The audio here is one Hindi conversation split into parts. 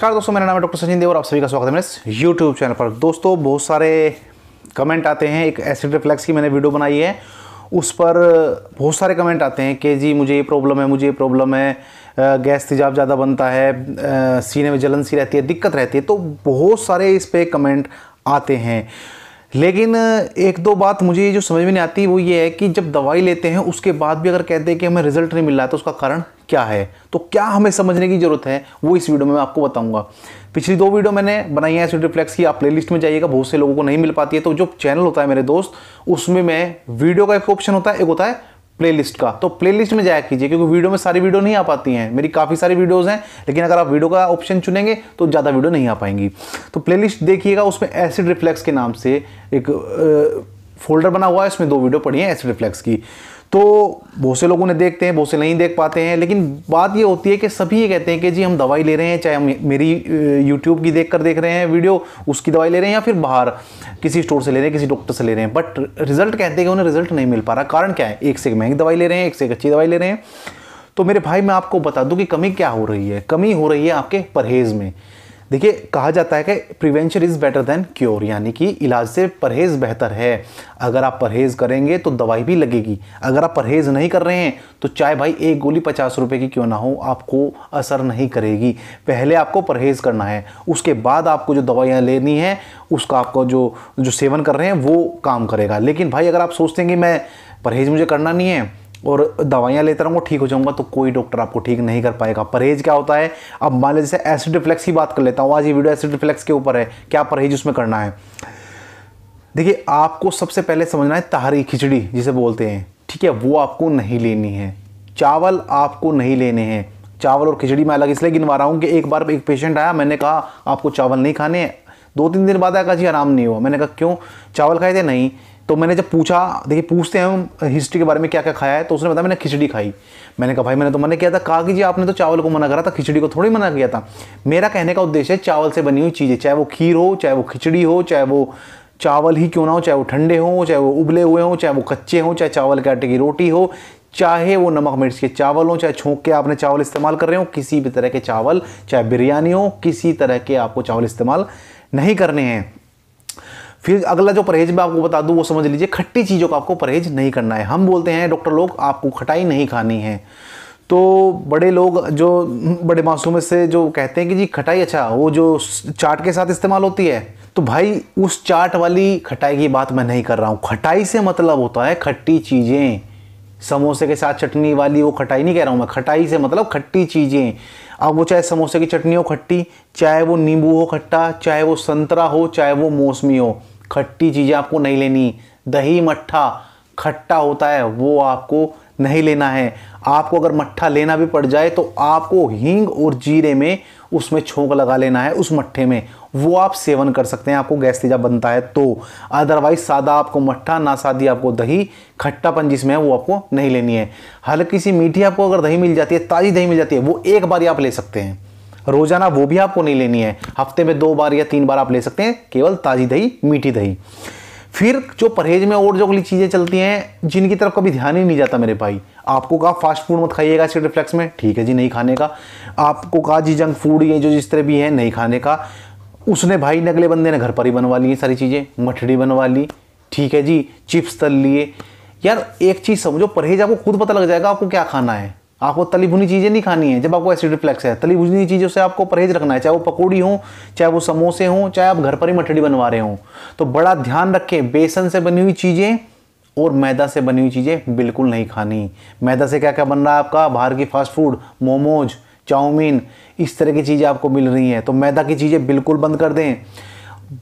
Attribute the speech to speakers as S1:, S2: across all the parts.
S1: नमस्कार दोस्तों मेरा नाम है डॉक्टर सचिन देव और आप सभी का स्वागत है मेरे यूट्यूब चैनल पर दोस्तों बहुत सारे कमेंट आते हैं एक एसिड रिफ्लेक्स की मैंने वीडियो बनाई है उस पर बहुत सारे कमेंट आते हैं कि जी मुझे ये प्रॉब्लम है मुझे ये प्रॉब्लम है गैस तेजाब ज़्यादा बनता है सीने में जलन सी रहती है दिक्कत रहती है तो बहुत सारे इस पर कमेंट आते हैं लेकिन एक दो बात मुझे जो समझ में नहीं आती वो ये है कि जब दवाई लेते हैं उसके बाद भी अगर कहते हैं कि हमें रिजल्ट नहीं मिल रहा है तो उसका कारण क्या है तो क्या हमें समझने की ज़रूरत है वो इस वीडियो में मैं आपको बताऊंगा पिछली दो वीडियो मैंने बनाई है एसिड रिफ्लेक्स की आप प्लेलिस्ट में जाइएगा बहुत से लोगों को नहीं मिल पाती है तो जो चैनल होता है मेरे दोस्त उसमें मैं वीडियो का एक ऑप्शन होता है एक होता है प्लेलिस्ट का तो प्लेलिस्ट में जाया कीजिए क्योंकि वीडियो में सारी वीडियो नहीं आ पाती हैं मेरी काफ़ी सारी वीडियोस हैं लेकिन अगर आप वीडियो का ऑप्शन चुनेंगे तो ज़्यादा वीडियो नहीं आ पाएंगी तो प्लेलिस्ट देखिएगा उसमें एसिड रिफ्लेक्स के नाम से एक आ, फोल्डर बना हुआ है उसमें दो वीडियो पड़ी है एसिड रिफ्लेक्स की तो बहुत से लोग उन्हें देखते हैं बहुत से नहीं देख पाते हैं लेकिन बात ये होती है कि सभी ये कहते हैं कि जी हम दवाई ले रहे हैं चाहे हम मेरी यूट्यूब की देख कर देख रहे हैं वीडियो उसकी दवाई ले रहे हैं या फिर बाहर किसी स्टोर से ले रहे हैं किसी डॉक्टर से ले रहे हैं बट रिजल्ट कहते हैं कि उन्हें रिजल्ट नहीं मिल पा रहा कारण क्या है एक से एक महंगी दवाई ले रहे हैं एक से एक अच्छी दवाई ले रहे हैं तो मेरे भाई मैं आपको बता दूँ कि कमी क्या हो रही है कमी हो रही है आपके परहेज़ में देखिए कहा जाता है कि prevention is better than cure यानी कि इलाज से परहेज़ बेहतर है अगर आप परहेज़ करेंगे तो दवाई भी लगेगी अगर आप परहेज़ नहीं कर रहे हैं तो चाहे भाई एक गोली पचास रुपये की क्यों ना हो आपको असर नहीं करेगी पहले आपको परहेज़ करना है उसके बाद आपको जो दवाइयाँ लेनी है उसका आपको जो जो सेवन कर रहे हैं वो काम करेगा लेकिन भाई अगर आप सोचते हैं कि मैं परहेज़ मुझे करना नहीं है और दवाइयाँ लेता रहूँगा ठीक हो जाऊँगा तो कोई डॉक्टर आपको ठीक नहीं कर पाएगा परहेज क्या होता है अब मान लीजिए जैसे एसिड रिफ्लेक्स की बात कर लेता हूँ आज ये वीडियो एसिड रिफ्लेक्स के ऊपर है क्या परहेज उसमें करना है देखिए आपको सबसे पहले समझना है तहरी खिचड़ी जिसे बोलते हैं ठीक है वो आपको नहीं लेनी है चावल आपको नहीं लेने हैं चावल और खिचड़ी मैं अलग इसलिए गिनवा रहा हूँ कि एक बार एक पेशेंट आया मैंने कहा आपको चावल नहीं खाने दो तीन दिन बाद आया कहा जी आराम नहीं हुआ मैंने कहा क्यों चावल खाए थे नहीं तो मैंने जब पूछा देखिए पूछते हैं हम हिस्ट्री के बारे में क्या क्या खाया है तो उसने बताया मैंने खिचड़ी खाई मैंने कहा भाई मैंने तो मना किया था कहा कि जी आपने तो चावल को मना करा था खिचड़ी को थोड़ी मना किया था मेरा कहने का उद्देश्य है चावल से बनी हुई चीज़ें चाहे वो खीर हो चाहे वो खिचड़ी हो चाहे वो चावल ही क्यों ना हो चाहे वो ठंडे हों चाहे वो उबले हुए हों चाहे वो कच्चे हों चाहे चावल के आटे की रोटी हो चाहे वो नमक मिर्च के चावल हों चाहे छोंक के आपने चावल इस्तेमाल कर रहे हो किसी भी तरह के चावल चाहे बिरयानी हो किसी तरह के आपको चावल इस्तेमाल नहीं करने हैं फिर अगला जो परहेज मैं आपको बता दूं वो समझ लीजिए खट्टी चीज़ों का आपको परहेज नहीं करना है हम बोलते हैं डॉक्टर लोग आपको खटाई नहीं खानी है तो बड़े लोग जो बड़े मासूम से जो कहते हैं कि जी खटाई अच्छा वो जो चाट के साथ इस्तेमाल होती है तो भाई उस चाट वाली खटाई की बात मैं नहीं कर रहा हूँ खटाई से मतलब होता है खट्टी चीज़ें समोसे के साथ चटनी वाली वो खटाई नहीं कह रहा हूँ मैं खटाई से मतलब खट्टी चीज़ें अब वो चाहे समोसे की चटनी हो खट्टी चाहे वो नींबू हो खट्टा चाहे वो संतरा हो चाहे वो मौसमी हो खट्टी चीज़ें आपको नहीं लेनी दही मट्ठा खट्टा होता है वो आपको नहीं लेना है आपको अगर मट्ठा लेना भी पड़ जाए तो आपको हींग और जीरे में उसमें छोंक लगा लेना है उस मट्ठे में वो आप सेवन कर सकते हैं आपको गैस तेजा बनता है तो अदरवाइज सादा आपको मट्ठा ना सादी आपको दही खट्टापन जिसमें है वो आपको नहीं लेनी है हल्की सी मीठी आपको अगर दही मिल जाती है ताज़ी दही मिल जाती है वो एक बार आप ले सकते हैं रोजाना वो भी आपको नहीं लेनी है हफ्ते में दो बार या तीन बार आप ले सकते हैं केवल ताज़ी दही मीठी दही फिर जो परहेज में और जो अगली चीज़ें चलती हैं जिनकी तरफ कभी ध्यान ही नहीं जाता मेरे भाई आपको कहा फास्ट फूड मत खाइएगा एसिड रिफ्लेक्स में ठीक है जी नहीं खाने का आपको कहा जी जंक फूड ये जो जिस तरह भी है नहीं खाने का उसने भाई ने अगले बंदे ने घर पर ही बनवा ली सारी चीज़ें मठड़ी बनवा ली ठीक है जी चिप्स तल लिए यार एक चीज़ समझो परहेज आपको खुद पता लग जाएगा आपको क्या खाना है आपको तली भुनी चीज़ें नहीं खानी है जब आपको एसिड रिफ्लेक्स है तली भुनी चीज़ों से आपको परहेज रखना है चाहे वो पकौड़ी हो चाहे वो समोसे हों चाहे आप घर पर ही मठड़ी बनवा रहे हों तो बड़ा ध्यान रखें बेसन से बनी हुई चीज़ें और मैदा से बनी हुई चीज़ें बिल्कुल नहीं खानी मैदा से क्या क्या बन रहा है आपका बाहर की फास्ट फूड मोमोज चाउमीन इस तरह की चीज़ें आपको मिल रही हैं तो मैदा की चीज़ें बिल्कुल बंद कर दें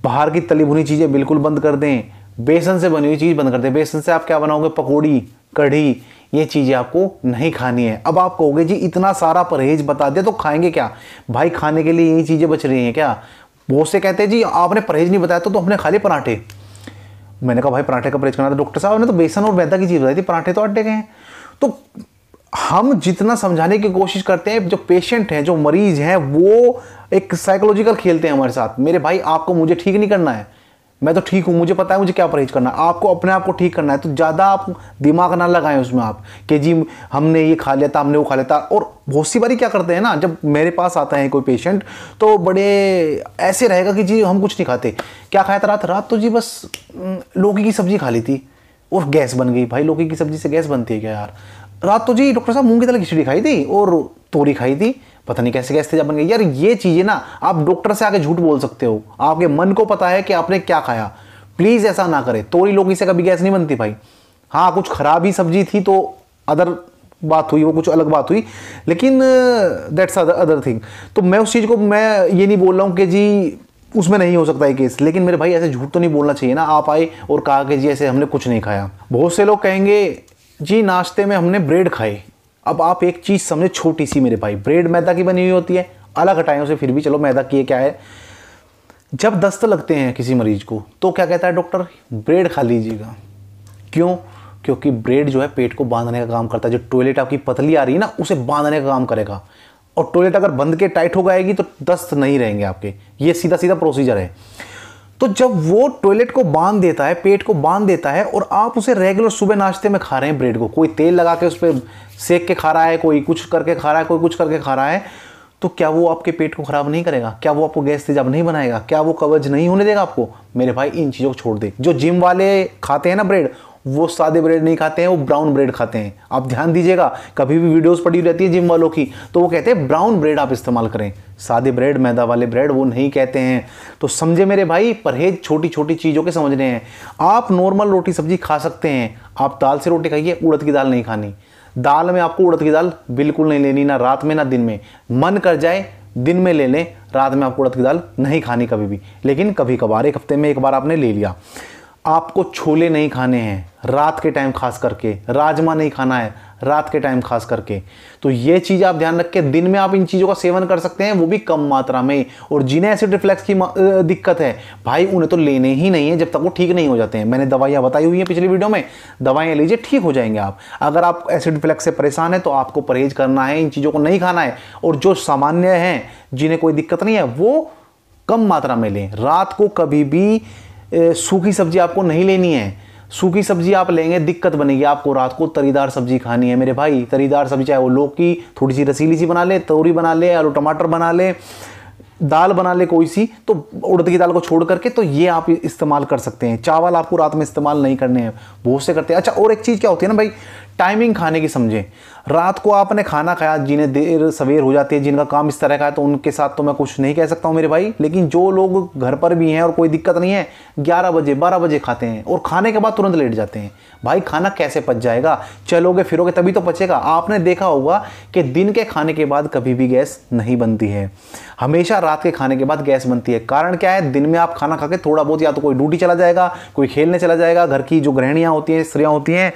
S1: बाहर की तली भुनी चीज़ें बिल्कुल बंद कर दें बेसन से बनी हुई चीज़ बंद कर दें बेसन से आप क्या बनाओगे पकौड़ी कढ़ी ये चीज़ें आपको नहीं खानी है अब आप कहोगे जी इतना सारा परहेज बता दिया तो खाएंगे क्या भाई खाने के लिए यही चीज़ें बच रही हैं क्या बहुत से कहते हैं जी आपने परहेज नहीं बताया तो, तो हमने खा लिए पराठे मैंने कहा भाई पराठे का परहेज करना था डॉक्टर साहब ने तो बेसन और मैदा की चीज़ बताई थी पराठे तो अड्डे गए हैं तो हम जितना समझाने की कोशिश करते हैं जो पेशेंट हैं जो मरीज हैं वो एक साइकोलॉजिकल खेलते हैं हमारे साथ मेरे भाई आपको मुझे ठीक नहीं करना है मैं तो ठीक हूँ मुझे पता है मुझे क्या परहेज करना है आपको अपने आप को ठीक करना है तो ज़्यादा आप दिमाग ना लगाएं उसमें आप कि जी हमने ये खा लिया था हमने वो खा लिया था और बहुत सी बारी क्या करते हैं ना जब मेरे पास आता है कोई पेशेंट तो बड़े ऐसे रहेगा कि जी हम कुछ नहीं खाते क्या खाया था रात रात तो जी बस लौकी की सब्ज़ी खा ली थी और गैस बन गई भाई लौकी की सब्ज़ी से गैस बनती है क्या यार रात तो जी डॉक्टर साहब मूंग की दाल खिचड़ी खाई थी और तोरी खाई थी पता नहीं कैसे कैसे तेजाब बन गई यार ये चीज़ें ना आप डॉक्टर से आके झूठ बोल सकते हो आपके मन को पता है कि आपने क्या खाया प्लीज़ ऐसा ना करें तोरी लोग से कभी गैस नहीं बनती भाई हाँ कुछ खराब ही सब्जी थी तो अदर बात हुई वो कुछ अलग बात हुई लेकिन दैट्स अदर थिंग तो मैं उस चीज़ को मैं ये नहीं बोल रहा हूँ कि जी उसमें नहीं हो सकता है केस लेकिन मेरे भाई ऐसे झूठ तो नहीं बोलना चाहिए ना आप आए और कहा कि जी ऐसे हमने कुछ नहीं खाया बहुत से लोग कहेंगे जी नाश्ते में हमने ब्रेड खाए अब आप एक चीज़ समझे छोटी सी मेरे भाई ब्रेड मैदा की बनी हुई होती है अलग हटाएं से फिर भी चलो मैदा की क्या है जब दस्त लगते हैं किसी मरीज को तो क्या कहता है डॉक्टर ब्रेड खा लीजिएगा क्यों क्योंकि ब्रेड जो है पेट को बांधने का काम करता है जो टॉयलेट आपकी पतली आ रही है ना उसे बांधने का काम करेगा और टॉयलेट अगर बंद के टाइट हो जाएगी तो दस्त नहीं रहेंगे आपके ये सीधा सीधा प्रोसीजर है तो जब वो टॉयलेट को बांध देता है पेट को बांध देता है और आप उसे रेगुलर सुबह नाश्ते में खा रहे हैं ब्रेड को कोई तेल लगा के उस पर सेक के खा रहा है कोई कुछ करके खा रहा है कोई कुछ करके खा रहा है तो क्या वो आपके पेट को ख़राब नहीं करेगा क्या वो आपको गैस तेजाब नहीं बनाएगा क्या वो कवज नहीं होने देगा आपको मेरे भाई इन चीज़ों को छोड़ दे जो जिम वाले खाते हैं ना ब्रेड वो सादे ब्रेड नहीं खाते हैं वो ब्राउन ब्रेड खाते हैं आप ध्यान दीजिएगा कभी भी वीडियोस पड़ी रहती है जिम वालों की तो वो कहते हैं ब्राउन ब्रेड आप इस्तेमाल करें सादे ब्रेड मैदा वाले ब्रेड वो नहीं कहते हैं तो समझे मेरे भाई परहेज छोटी छोटी चीज़ों के समझने हैं आप नॉर्मल रोटी सब्जी खा सकते हैं आप दाल से रोटी खाइए उड़द की दाल नहीं खानी दाल में आपको उड़द की दाल बिल्कुल नहीं लेनी ना रात में ना दिन में मन कर जाए दिन में ले लें रात में आपको उड़द की दाल नहीं खानी कभी भी लेकिन कभी कभार एक हफ्ते में एक बार आपने ले लिया आपको छोले नहीं खाने हैं रात के टाइम खास करके राजमा नहीं खाना है रात के टाइम खास करके तो ये चीज़ आप ध्यान रखें दिन में आप इन चीज़ों का सेवन कर सकते हैं वो भी कम मात्रा में और जिन्हें एसिड रिफ्लेक्स की दिक्कत है भाई उन्हें तो लेने ही नहीं है जब तक वो ठीक नहीं हो जाते हैं मैंने दवाइयाँ बताई हुई हैं पिछली वीडियो में दवाइयाँ लीजिए ठीक हो जाएंगे आप अगर आप एसिड रिफ्लेक्स से परेशान हैं तो आपको परहेज करना है इन चीज़ों को नहीं खाना है और जो सामान्य हैं जिन्हें कोई दिक्कत नहीं है वो कम मात्रा में लें रात को कभी भी सूखी सब्जी आपको नहीं लेनी है सूखी सब्जी आप लेंगे दिक्कत बनेगी आपको रात को तरीदार सब्जी खानी है मेरे भाई तरीदार सब्जी चाहे वो लौकी थोड़ी सी रसीली सी बना ले तोरी बना ले आलू टमाटर बना ले दाल बना ले कोई सी तो उड़द की दाल को छोड़ करके तो ये आप इस्तेमाल कर सकते हैं चावल आपको रात में इस्तेमाल नहीं करने हैं बहुत से करते हैं अच्छा और एक चीज़ क्या होती है ना भाई टाइमिंग खाने की समझें रात को आपने खाना खाया जिन्हें देर सवेर हो जाती है जिनका काम इस तरह का है तो उनके साथ तो मैं कुछ नहीं कह सकता हूँ मेरे भाई लेकिन जो लोग घर पर भी हैं और कोई दिक्कत नहीं है ग्यारह बजे बारह बजे खाते हैं और खाने के बाद तुरंत लेट जाते हैं भाई खाना कैसे पच जाएगा चलोगे फिरोगे तभी तो पचेगा आपने देखा होगा कि दिन के खाने के बाद कभी भी गैस नहीं बनती है हमेशा रात के खाने के बाद गैस बनती है कारण क्या है दिन में आप खाना खा के थोड़ा बहुत या तो कोई ड्यूटी चला जाएगा कोई खेलने चला जाएगा घर की जो गृहणियाँ होती हैं स्त्रियाँ होती हैं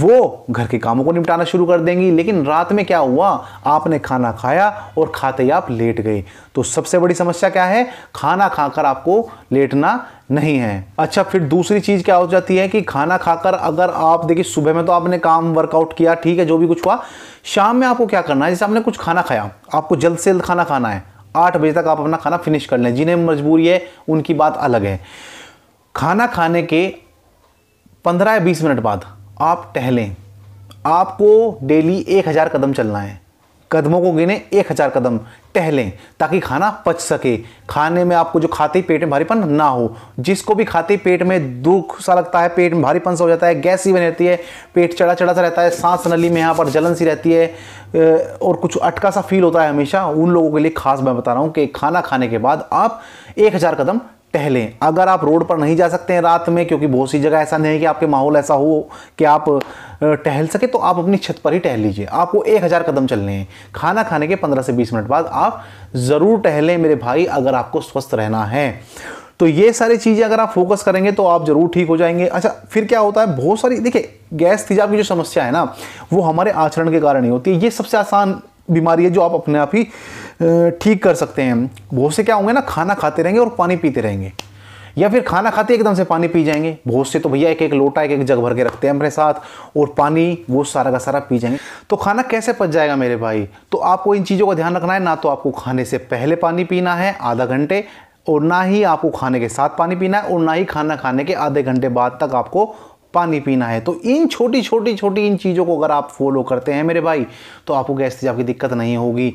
S1: वो घर के कामों को निपटाना शुरू कर देंगी ली लेकिन रात में क्या हुआ आपने खाना खाया और खाते ही आप लेट गए तो सबसे बड़ी समस्या क्या है खाना खाकर आपको लेटना नहीं है अच्छा फिर दूसरी चीज़ क्या हो जाती है कि खाना खाकर अगर आप देखिए सुबह में तो आपने काम वर्कआउट किया ठीक है जो भी कुछ हुआ शाम में आपको क्या करना है जैसे आपने कुछ खाना खाया आपको जल्द से जल्द खाना खाना है आठ बजे तक आप अपना खाना फिनिश कर लें जिन्हें मजबूरी है उनकी बात अलग है खाना खाने के पंद्रह या बीस मिनट बाद आप टहलें आपको डेली एक हज़ार कदम चलना है कदमों को गिने एक हज़ार कदम टहलें ताकि खाना पच सके खाने में आपको जो खाते ही पेट में भारीपन ना हो जिसको भी खाते ही पेट में दुख सा लगता है पेट में भारीपन सा हो जाता है गैस ही बनी रहती है पेट चढ़ा चढ़ा सा रहता है सांस नली में यहाँ पर जलन सी रहती है और कुछ अटका सा फील होता है हमेशा उन लोगों के लिए खास मैं बता रहा हूँ कि खाना खाने के बाद आप एक हज़ार कदम टहलें अगर आप रोड पर नहीं जा सकते हैं रात में क्योंकि बहुत सी जगह ऐसा नहीं है कि आपके माहौल ऐसा हो कि आप टहल सके तो आप अपनी छत पर ही टहल लीजिए आपको एक हज़ार कदम चलने हैं खाना खाने के पंद्रह से बीस मिनट बाद आप ज़रूर टहलें मेरे भाई अगर आपको स्वस्थ रहना है तो ये सारी चीज़ें अगर आप फोकस करेंगे तो आप ज़रूर ठीक हो जाएंगे अच्छा फिर क्या होता है बहुत सारी देखिए गैस तेजाब की जो समस्या है ना वो हमारे आचरण के कारण ही होती है ये सबसे आसान बीमारी है जो आप अपने आप ही ठीक कर सकते हैं बहुत से क्या होंगे ना खाना खाते रहेंगे और पानी पीते रहेंगे या फिर खाना खाते एकदम से पानी पी जाएंगे बहुत से तो भैया एक एक लोटा एक एक जग भर के रखते हैं अपने साथ और पानी वो सारा का सारा पी जाएंगे तो खाना कैसे पच जाएगा मेरे भाई तो आपको इन चीज़ों का ध्यान रखना है ना तो आपको खाने से पहले पानी पीना है आधा घंटे और ना ही आपको खाने के साथ पानी पीना है और ना ही खाना खाने के आधे घंटे बाद तक आपको पानी पीना है तो इन छोटी छोटी छोटी इन चीज़ों को अगर आप फॉलो करते हैं मेरे भाई तो आपको गैस तेजाब की दिक्कत नहीं होगी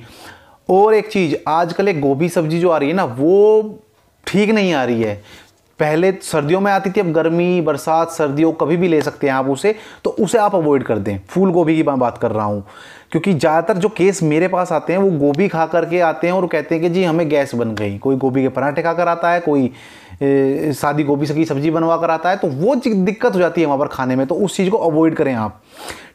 S1: और एक चीज़ आजकल एक गोभी सब्जी जो आ रही है ना वो ठीक नहीं आ रही है पहले सर्दियों में आती थी अब गर्मी बरसात सर्दियों कभी भी ले सकते हैं आप उसे तो उसे आप अवॉइड कर दें फूल गोभी की मैं बात कर रहा हूँ क्योंकि ज़्यादातर जो केस मेरे पास आते हैं वो गोभी खा करके आते हैं और कहते हैं कि जी हमें गैस बन गई कोई गोभी के पराठे खा कर आता है कोई सादी गोभी की सब्ज़ी बनवा कर आता है तो वो दिक्कत हो जाती है वहाँ पर खाने में तो उस चीज़ को अवॉइड करें आप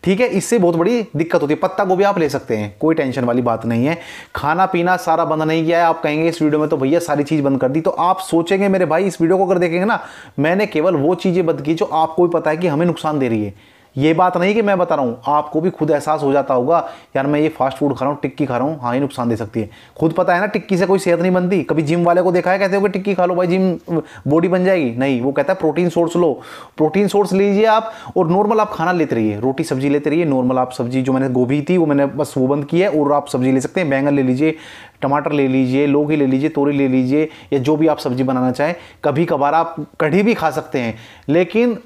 S1: ठीक है इससे बहुत बड़ी दिक्कत होती है पत्ता गोभी आप ले सकते हैं कोई टेंशन वाली बात नहीं है खाना पीना सारा बंद नहीं किया है आप कहेंगे इस वीडियो में तो भैया सारी चीज़ बंद कर दी तो आप सोचेंगे मेरे भाई इस वीडियो को अगर देखेंगे ना मैंने केवल वो चीज़ें बंद की जो आपको भी पता है कि हमें नुकसान दे रही है ये बात नहीं कि मैं बता रहा हूँ आपको भी खुद एहसास हो जाता होगा यार मैं ये फास्ट फूड खा रहा हूँ टिक्की खा रहा हूँ हाँ ये नुकसान दे सकती है खुद पता है ना टिक्की से कोई सेहत नहीं बनती कभी जिम वाले को देखा है कहते हो कि टिक्की खा लो भाई जिम बॉडी बन जाएगी नहीं वो कहता है प्रोटीन सोर्स लो प्रोटीन सोर्स लीजिए आप और नॉर्मल आप खाना लेते रहिए रोटी सब्जी लेते रहिए नॉर्मल आप सब्जी जो मैंने गोभी थी वो मैंने बस वो बंद की है और आप सब्जी ले सकते हैं बैंगन ले लीजिए टमाटर ले लीजिए लौकी ले लीजिए तोरी ले लीजिए या जो भी आप सब्जी बनाना चाहें कभी कभार आप कढ़ी भी खा सकते हैं लेकिन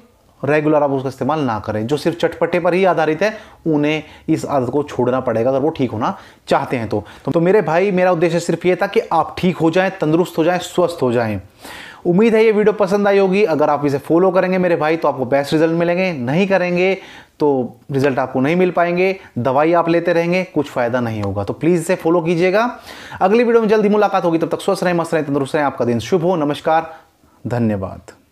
S1: रेगुलर आप उसका इस्तेमाल ना करें जो सिर्फ चटपटे पर ही आधारित है उन्हें इस आदत को छोड़ना पड़ेगा अगर वो ठीक होना चाहते हैं तो।, तो तो मेरे भाई मेरा उद्देश्य सिर्फ ये था कि आप ठीक हो जाएं तंदुरुस्त हो जाएं स्वस्थ हो जाएं उम्मीद है ये वीडियो पसंद आई होगी अगर आप इसे फॉलो करेंगे मेरे भाई तो आपको बेस्ट रिजल्ट मिलेंगे नहीं करेंगे तो रिजल्ट आपको नहीं मिल पाएंगे दवाई आप लेते रहेंगे कुछ फायदा नहीं होगा तो प्लीज़ इसे फॉलो कीजिएगा अगली वीडियो में जल्दी मुलाकात होगी तब तक स्वस्थ रहें मस्त रहें तंदुरुस्त रहें आपका दिन शुभ हो नमस्कार धन्यवाद